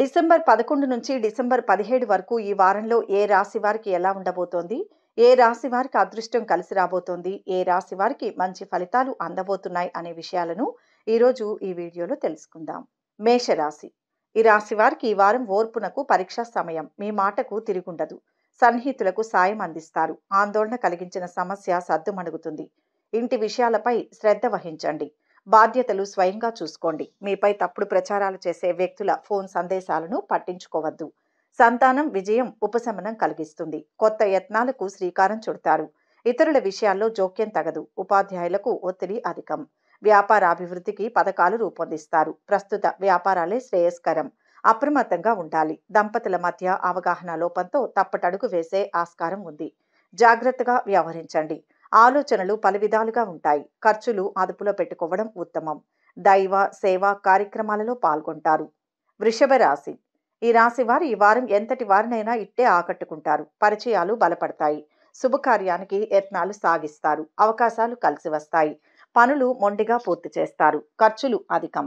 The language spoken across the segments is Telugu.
డిసెంబర్ పదకొండు నుంచి డిసెంబర్ పదిహేడు వరకు ఈ వారంలో ఏ రాశి వారికి ఎలా ఉండబోతోంది ఏ రాశి వారికి అదృష్టం కలిసి రాబోతోంది ఏ రాశి వారికి మంచి ఫలితాలు అందబోతున్నాయి అనే విషయాలను ఈరోజు ఈ వీడియోలో తెలుసుకుందాం మేషరాశి ఈ రాశి వారికి ఈ వారం ఓర్పునకు పరీక్షా సమయం మీ మాటకు తిరుగుండదు సన్నిహితులకు సాయం అందిస్తారు ఆందోళన కలిగించిన సమస్య సద్దుమణుగుతుంది ఇంటి విషయాలపై శ్రద్ధ వహించండి బాధ్యతలు స్వయంగా చూసుకోండి మీపై తప్పుడు ప్రచారాలు చేసే వ్యక్తుల ఫోన్ సందేశాలను పట్టించుకోవద్దు సంతానం విజయం ఉపశమనం కలిగిస్తుంది కొత్త యత్నాలకు శ్రీకారం చుడతారు ఇతరుల విషయాల్లో జోక్యం తగదు ఉపాధ్యాయులకు ఒత్తిడి అధికం వ్యాపార అభివృద్ధికి పథకాలు రూపొందిస్తారు ప్రస్తుత వ్యాపారాలే శ్రేయస్కరం అప్రమత్తంగా ఉండాలి దంపతుల మధ్య అవగాహన లోపంతో తప్పటడుగు వేసే ఆస్కారం ఉంది జాగ్రత్తగా వ్యవహరించండి ఆలోచనలు పలు విధాలుగా ఉంటాయి ఖర్చులు అదుపులో పెట్టుకోవడం ఉత్తమం దైవ సేవా కార్యక్రమాలలో పాల్గొంటారు వృషభ రాశి ఈ రాశి వారు ఈ వారం ఎంతటి వారినైనా ఇట్టే ఆకట్టుకుంటారు పరిచయాలు బలపడతాయి శుభకార్యానికి యత్నాలు సాగిస్తారు అవకాశాలు కలిసి వస్తాయి పనులు మొండిగా పూర్తి చేస్తారు ఖర్చులు అధికం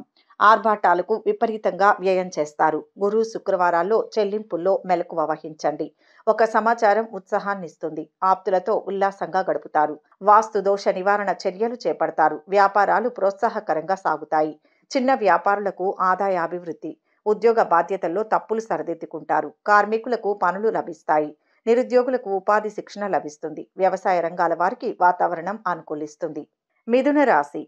ఆర్భాటాలకు విపరీతంగా వ్యయం చేస్తారు గురు శుక్రవారాల్లో చెల్లింపుల్లో మెలకువ వహించండి ఒక సమాచారం ఉత్సాహాన్ని ఇస్తుంది ఆప్తులతో ఉల్లాసంగా గడుపుతారు వాస్తు దోష నివారణ చర్యలు చేపడతారు వ్యాపారాలు ప్రోత్సాహకరంగా సాగుతాయి చిన్న వ్యాపారులకు ఆదాయ అభివృద్ధి ఉద్యోగ బాధ్యతల్లో తప్పులు సరిదిద్దుకుంటారు కార్మికులకు పనులు లభిస్తాయి నిరుద్యోగులకు ఉపాధి శిక్షణ లభిస్తుంది వ్యవసాయ రంగాల వారికి వాతావరణం అనుకూలిస్తుంది మిథున రాశి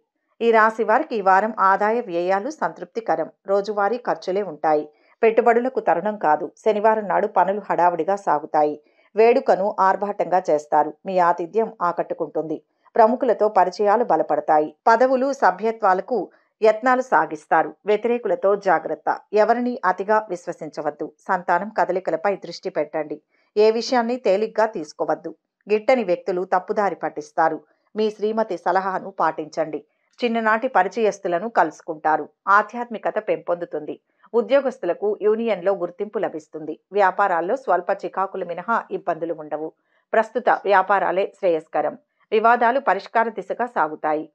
ఈ రాశి వారికి ఈ వారం ఆదాయ వ్యయాలు సంతృప్తికరం రోజువారీ ఖర్చులే ఉంటాయి పెట్టుబడులకు తరుణం కాదు శనివారం నాడు పనులు హడావుడిగా సాగుతాయి వేడుకను ఆర్భాటంగా చేస్తారు మీ ఆతిథ్యం ఆకట్టుకుంటుంది ప్రముఖులతో పరిచయాలు బలపడతాయి పదవులు సభ్యత్వాలకు యత్నాలు సాగిస్తారు వ్యతిరేకులతో జాగ్రత్త ఎవరిని అతిగా విశ్వసించవద్దు సంతానం కదలికలపై దృష్టి పెట్టండి ఏ విషయాన్ని తేలిగ్గా తీసుకోవద్దు గిట్టని వ్యక్తులు తప్పుదారి పట్టిస్తారు మీ శ్రీమతి సలహాను పాటించండి చిన్ననాటి పరిచయస్తులను కలుసుకుంటారు ఆధ్యాత్మికత పెంపొందుతుంది ఉద్యోగస్తులకు యూనియన్లో గుర్తింపు లభిస్తుంది వ్యాపారాల్లో స్వల్ప చికాకులు మినహా ఇబ్బందులు ఉండవు ప్రస్తుత వ్యాపారాలే శ్రేయస్కరం వివాదాలు పరిష్కార దిశగా సాగుతాయి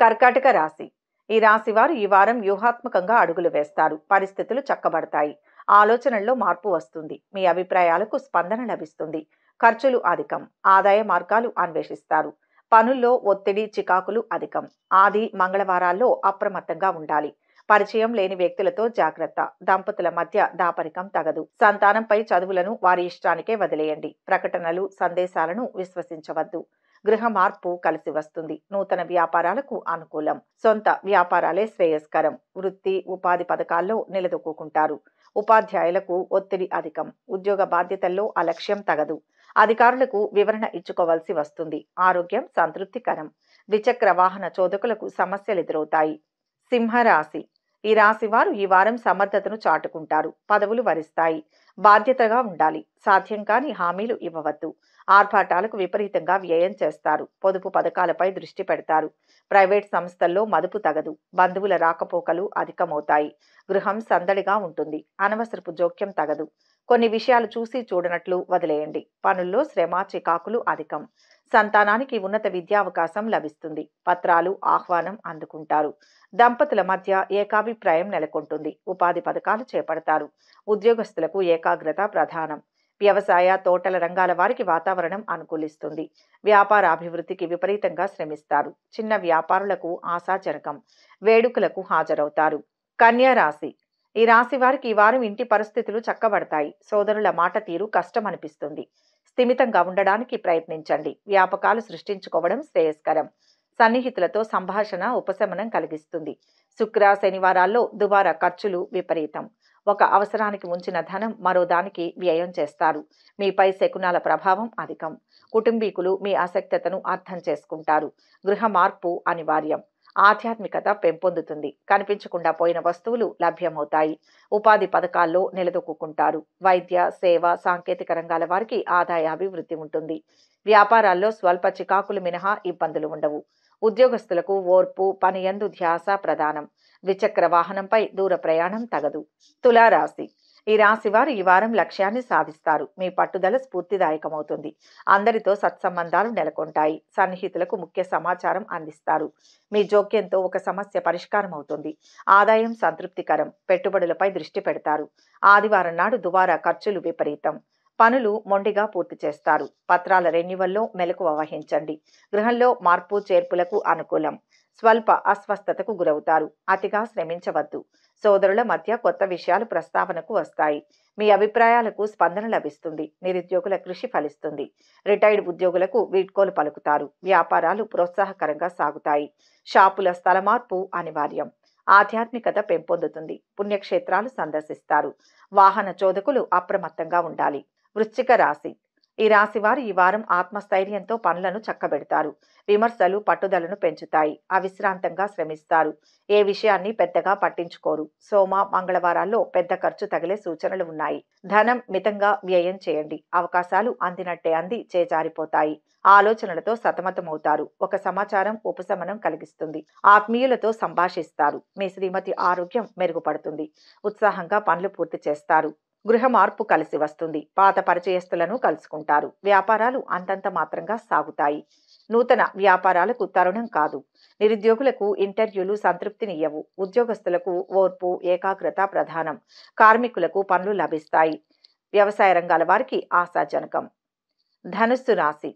కర్కాటక రాశి ఈ రాశి వారు ఈ వారం వ్యూహాత్మకంగా అడుగులు వేస్తారు పరిస్థితులు చక్కబడతాయి ఆలోచనల్లో మార్పు వస్తుంది మీ అభిప్రాయాలకు స్పందన లభిస్తుంది ఖర్చులు అధికం ఆదాయ మార్గాలు అన్వేషిస్తారు పనుల్లో ఒత్తిడి చికాకులు అధికం ఆది మంగళవారాల్లో అప్రమత్తంగా ఉండాలి పరిచయం లేని వ్యక్తులతో జాగ్రత్త దంపతుల మధ్య దాపరికం తగదు సంతానంపై చదువులను వారి ఇష్టానికే వదిలేయండి ప్రకటనలు సందేశాలను విశ్వసించవద్దు గృహ మార్పు కలిసి వస్తుంది నూతన వ్యాపారాలకు అనుకూలం సొంత వ్యాపారాలే శ్రేయస్కరం వృత్తి ఉపాధి పథకాల్లో నిలదొక్కుంటారు ఉపాధ్యాయులకు ఒత్తిడి అధికం ఉద్యోగ బాధ్యతల్లో అలక్ష్యం తగదు అధికారులకు వివరణ ఇచ్చుకోవాల్సి వస్తుంది ఆరోగ్యం సంతృప్తికరం ద్విచక్ర వాహన చోదకులకు సమస్యలు ఎదురవుతాయి సింహరాశి ఈ రాశి వారు ఈ వారం సమర్థతను చాటుకుంటారు పదవులు వరిస్తాయి బాధ్యతగా ఉండాలి సాధ్యం కాని హామీలు ఇవ్వవద్దు ఆర్భాటాలకు విపరీతంగా వ్యయం చేస్తారు పొదుపు పథకాలపై దృష్టి పెడతారు ప్రైవేట్ సంస్థల్లో మదుపు తగదు బంధువుల రాకపోకలు అధికమవుతాయి గృహం సందడిగా ఉంటుంది అనవసరపు జోక్యం తగదు కొన్ని విషయాలు చూసి చూడనట్లు వదిలేయండి పనుల్లో శ్రమ చికాకులు అధికం సంతానానికి ఉన్నత విద్యావకాశం లభిస్తుంది పత్రాలు ఆహ్వానం అందుకుంటారు దంపతుల మధ్య ఏకాభిప్రాయం నెలకొంటుంది ఉపాధి పథకాలు చేపడతారు ఉద్యోగస్తులకు ఏకాగ్రత ప్రధానం వ్యవసాయ తోటల రంగాల వారికి వాతావరణం అనుకూలిస్తుంది వ్యాపార అభివృద్ధికి విపరీతంగా శ్రమిస్తారు చిన్న వ్యాపారులకు ఆశాజనకం వేడుకలకు హాజరవుతారు కన్యా రాశి ఈ రాశి వారికి ఈ వారం ఇంటి పరిస్థితులు చక్కబడతాయి సోదరుల మాట తీరు కష్టం అనిపిస్తుంది స్థిమితంగా ఉండడానికి ప్రయత్నించండి వ్యాపకాలు సృష్టించుకోవడం శ్రేయస్కరం సన్నిహితులతో సంభాషణ ఉపశమనం కలిగిస్తుంది శుక్ర శనివారాల్లో దుబారా ఖర్చులు విపరీతం ఒక అవసరానికి ఉంచిన ధనం మరో దానికి వ్యయం చేస్తారు మీపై శకునాల ప్రభావం అధికం కుటుంబీకులు మీ అసక్తతను అర్థం చేసుకుంటారు గృహ మార్పు అనివార్యం ఆధ్యాత్మికత పెంపొందుతుంది కనిపించకుండా పోయిన వస్తువులు లభ్యమవుతాయి ఉపాధి పథకాల్లో నిలదొక్కుంటారు వైద్య సేవ సాంకేతిక రంగాల వారికి ఆదాయ అభివృద్ధి ఉంటుంది వ్యాపారాల్లో స్వల్ప చికాకులు మినహా ఇబ్బందులు ఉండవు ఉద్యోగస్తులకు ఓర్పు పనియందు ధ్యాస ప్రధానం ద్విచక్ర వాహనంపై దూర ప్రయాణం తగదు తులారాశి ఈ రాశి వారు ఈ వారం లక్ష్యాన్ని సాధిస్తారు మీ పట్టుదల స్ఫూర్తిదాయకమవుతుంది అందరితో సత్సంబంధాలు నెలకొంటాయి సన్నిహితులకు ముఖ్య సమాచారం అందిస్తారు మీ జోక్యంతో ఒక సమస్య పరిష్కారం అవుతుంది ఆదాయం సంతృప్తికరం పెట్టుబడులపై దృష్టి పెడతారు ఆదివారం నాడు దువారా ఖర్చులు విపరీతం పనులు మొండిగా పూర్తి చేస్తారు పత్రాల రెన్యువల్లో మెలకు వహించండి గృహంలో మార్పు చేర్పులకు అనుకూలం స్వల్ప అస్వస్థతకు గురవుతారు అతిగా శ్రమించవద్దు సోదరుల మధ్య కొత్త విషయాలు ప్రస్తావనకు వస్తాయి మీ అభిప్రాయాలకు స్పందన లభిస్తుంది నిరుద్యోగుల కృషి ఫలిస్తుంది రిటైర్డ్ ఉద్యోగులకు వీడ్కోలు పలుకుతారు వ్యాపారాలు ప్రోత్సాహకరంగా సాగుతాయి షాపుల స్థల అనివార్యం ఆధ్యాత్మికత పెంపొందుతుంది పుణ్యక్షేత్రాలు సందర్శిస్తారు వాహన చోదకులు అప్రమత్తంగా ఉండాలి వృశ్చిక రాశి ఈ రాశివారు ఈ వారం ఆత్మస్థైర్యంతో పనులను చక్కబెడతారు విమర్శలు పట్టుదలను పెంచుతాయి అవిశ్రాంతంగా శ్రమిస్తారు ఏ విషయాన్ని పెద్దగా పట్టించుకోరు సోమ మంగళవారాల్లో పెద్ద ఖర్చు తగిలే సూచనలు ఉన్నాయి ధనం మితంగా వ్యయం చేయండి అవకాశాలు అందినట్టే అంది చేజారిపోతాయి ఆలోచనలతో సతమతమవుతారు ఒక సమాచారం ఉపశమనం కలిగిస్తుంది ఆత్మీయులతో సంభాషిస్తారు మీ శ్రీమతి ఆరోగ్యం మెరుగుపడుతుంది ఉత్సాహంగా పనులు పూర్తి చేస్తారు గృహ మార్పు కలిసి వస్తుంది పాత పరిచయస్తులను కలుసుకుంటారు వ్యాపారాలు అంతంత మాత్రంగా సాగుతాయి నూతన వ్యాపారాలకు తరుణం కాదు నిరుద్యోగులకు ఇంటర్వ్యూలు సంతృప్తినియ్యవు ఉద్యోగస్తులకు ఓర్పు ఏకాగ్రత ప్రధానం కార్మికులకు పనులు లభిస్తాయి వ్యవసాయ రంగాల వారికి ఆశాజనకం ధనుస్సు రాశి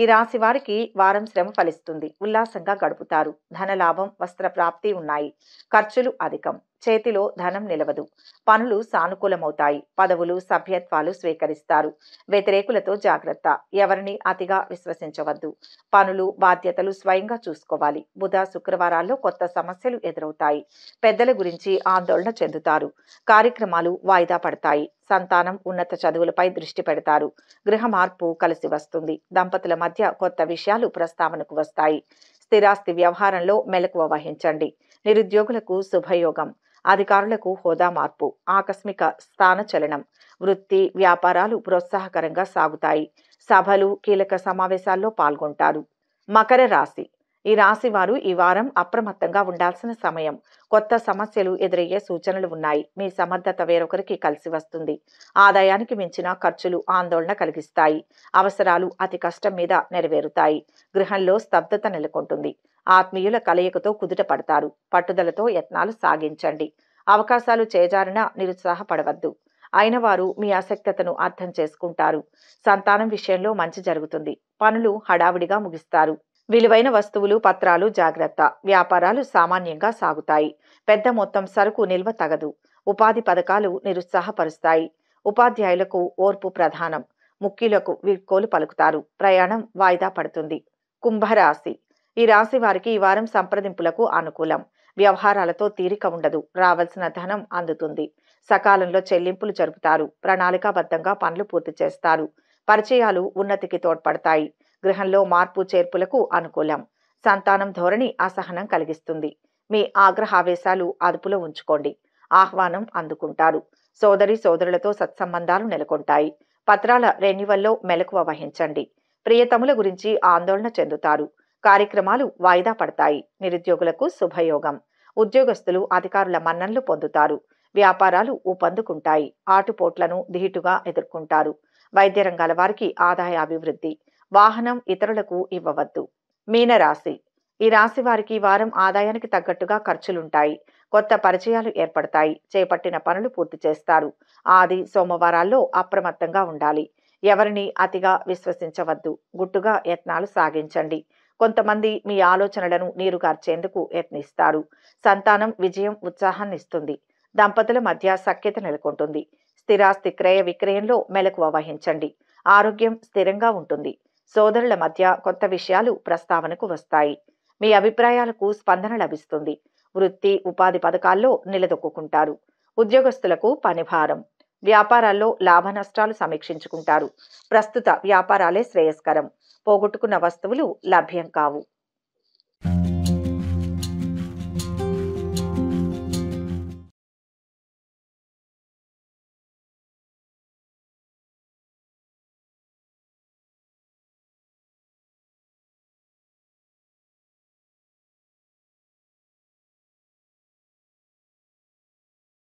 ఈ రాశి వారికి వారం శ్రమ ఫలిస్తుంది ఉల్లాసంగా గడుపుతారు ధనలాభం వస్త్ర ప్రాప్తి ఉన్నాయి ఖర్చులు అధికం చేతిలో ధనం నిలవదు పనులు సానుకూలమవుతాయి పదవులు సభ్యత్వాలు స్వీకరిస్తారు వ్యతిరేకులతో జాగ్రత్త ఎవరిని అతిగా విశ్వసించవద్దు పనులు బాధ్యతలు స్వయంగా చూసుకోవాలి బుధ శుక్రవారాల్లో కొత్త సమస్యలు ఎదురవుతాయి పెద్దల గురించి ఆందోళన చెందుతారు కార్యక్రమాలు వాయిదా పడతాయి సంతానం ఉన్నత చదువులపై దృష్టి పెడతారు గృహ మార్పు కలిసి వస్తుంది దంపతుల మధ్య కొత్త విషయాలు ప్రస్తావనకు వస్తాయి స్థిరాస్తి వ్యవహారంలో మెలకువ వహించండి నిరుద్యోగులకు శుభయోగం అధికారులకు హోదా మార్పు ఆకస్మిక స్థాన చలనం వృత్తి వ్యాపారాలు ప్రోత్సాహకరంగా సాగుతాయి సభలు కీలక సమావేశాల్లో పాల్గొంటారు మకర రాశి ఈ రాశి వారు ఈ వారం అప్రమత్తంగా ఉండాల్సిన సమయం కొత్త సమస్యలు ఎదురయ్యే సూచనలు ఉన్నాయి మీ సమర్థత వేరొకరికి కలిసి వస్తుంది ఆదాయానికి మించిన ఖర్చులు ఆందోళన కలిగిస్తాయి అవసరాలు అతి కష్టం మీద నెరవేరుతాయి గృహంలో స్తబ్దత నెలకొంటుంది ఆత్మీయుల కలయికతో కుదుట పడతారు పట్టుదలతో యత్నాలు సాగించండి అవకాశాలు చేజారిన నిరుత్సాహపడవద్దు అయిన వారు మీ ఆసక్తతను అర్థం చేసుకుంటారు సంతానం విషయంలో మంచి జరుగుతుంది పనులు హడావిడిగా ముగిస్తారు విలువైన వస్తువులు పత్రాలు జాగ్రత్త వ్యాపారాలు సామాన్యంగా సాగుతాయి పెద్ద మొత్తం సరుకు నిల్వ తగదు ఉపాధి పథకాలు నిరుత్సాహపరుస్తాయి ఉపాధ్యాయులకు ఓర్పు ప్రధానం ముఖ్యులకు వీడ్కోలు పలుకుతారు ప్రయాణం వాయిదా పడుతుంది కుంభరాశి ఈ రాశి వారికి ఈ వారం సంప్రదింపులకు అనుకూలం వ్యవహారాలతో తీరిక ఉండదు రావాల్సిన ధనం అందుతుంది సకాలంలో చెల్లింపులు జరుపుతారు ప్రణాళికాబద్ధంగా పనులు పూర్తి చేస్తారు పరిచయాలు ఉన్నతికి తోడ్పడతాయి గృహంలో మార్పు చేర్పులకు అనుకూలం సంతానం ధోరణి అసహనం కలిగిస్తుంది మీ ఆగ్రహావేశాలు అదుపులో ఉంచుకోండి ఆహ్వానం అందుకుంటారు సోదరి సోదరులతో సత్సంబంధాలు నెలకొంటాయి పత్రాల రెన్యువల్లో మెలకువ వహించండి ప్రియతముల గురించి ఆందోళన చెందుతారు కార్యక్రమాలు వాయిదా పడతాయి నిరుద్యోగులకు శుభయోగం ఉద్యోగస్తులు అధికారుల మన్ననలు పొందుతారు వ్యాపారాలు ఊపందుకుంటాయి ఆటుపోట్లను ధీటుగా ఎదుర్కొంటారు వైద్య రంగాల వారికి ఆదాయ అభివృద్ధి వాహనం ఇతరులకు ఇవ్వవద్దు మీనరాశి ఈ రాశి వారికి వారం ఆదాయానికి తగ్గట్టుగా ఖర్చులుంటాయి కొత్త పరిచయాలు ఏర్పడతాయి చేపట్టిన పనులు పూర్తి చేస్తారు ఆది సోమవారాల్లో అప్రమత్తంగా ఉండాలి ఎవరిని అతిగా విశ్వసించవద్దు గుట్టుగా యత్నాలు సాగించండి కొంతమంది మీ ఆలోచనలను నీరు కార్చేందుకు యత్నిస్తారు సంతానం విజయం ఉత్సాహాన్ని ఇస్తుంది దంపతుల మధ్య సఖ్యత నెలకొంటుంది స్థిరాస్తి క్రయ విక్రయంలో మెలకువ వహించండి ఆరోగ్యం స్థిరంగా ఉంటుంది సోదరుల మధ్య కొత్త విషయాలు ప్రస్తావనకు వస్తాయి మీ అభిప్రాయాలకు స్పందన లభిస్తుంది వృత్తి ఉపాధి పథకాల్లో నిలదొక్కుంటారు ఉద్యోగస్తులకు పనిభారం వ్యాపారాల్లో లాభ నష్టాలు సమీక్షించుకుంటారు ప్రస్తుత వ్యాపారాలే శ్రేయస్కరం పోగొట్టుకున్న వస్తువులు లభ్యం కావు